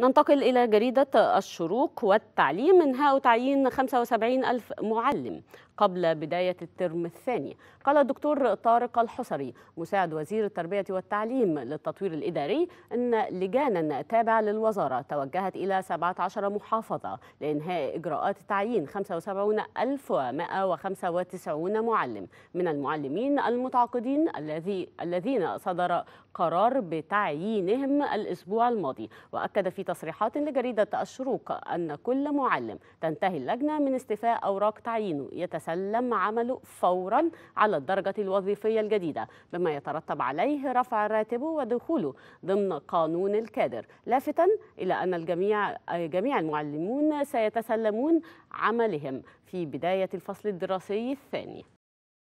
ننتقل إلى جريدة الشروق والتعليم إنهاء تعيين 75 ألف معلم قبل بداية الترم الثاني قال الدكتور طارق الحصري مساعد وزير التربية والتعليم للتطوير الإداري أن لجانا تابعة للوزارة توجهت إلى 17 محافظة لإنهاء إجراءات تعيين 75195 معلم من المعلمين المتعاقدين الذي الذين صدر قرار بتعيينهم الأسبوع الماضي وأكد في في تصريحات لجريدة الشروق أن كل معلم تنتهي اللجنة من استيفاء أوراق تعيينه يتسلم عمله فورا على الدرجة الوظيفية الجديدة بما يترتب عليه رفع راتبه ودخوله ضمن قانون الكادر لافتا إلى أن الجميع جميع المعلمون سيتسلمون عملهم في بداية الفصل الدراسي الثاني